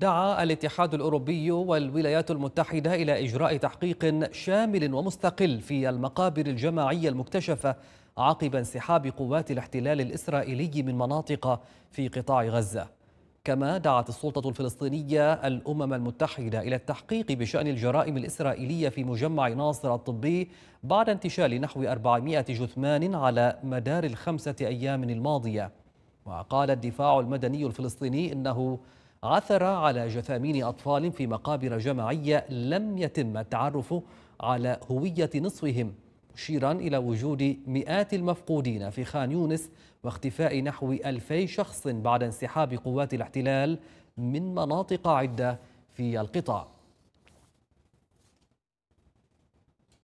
دعا الاتحاد الأوروبي والولايات المتحدة إلى إجراء تحقيق شامل ومستقل في المقابر الجماعية المكتشفة عقب انسحاب قوات الاحتلال الإسرائيلي من مناطق في قطاع غزة كما دعت السلطة الفلسطينية الأمم المتحدة إلى التحقيق بشأن الجرائم الإسرائيلية في مجمع ناصر الطبي بعد انتشال نحو 400 جثمان على مدار الخمسة أيام الماضية وقال الدفاع المدني الفلسطيني إنه عثر على جثامين أطفال في مقابر جماعية لم يتم التعرف على هوية نصفهم مشيرا إلى وجود مئات المفقودين في خان يونس واختفاء نحو ألفي شخص بعد انسحاب قوات الاحتلال من مناطق عدة في القطاع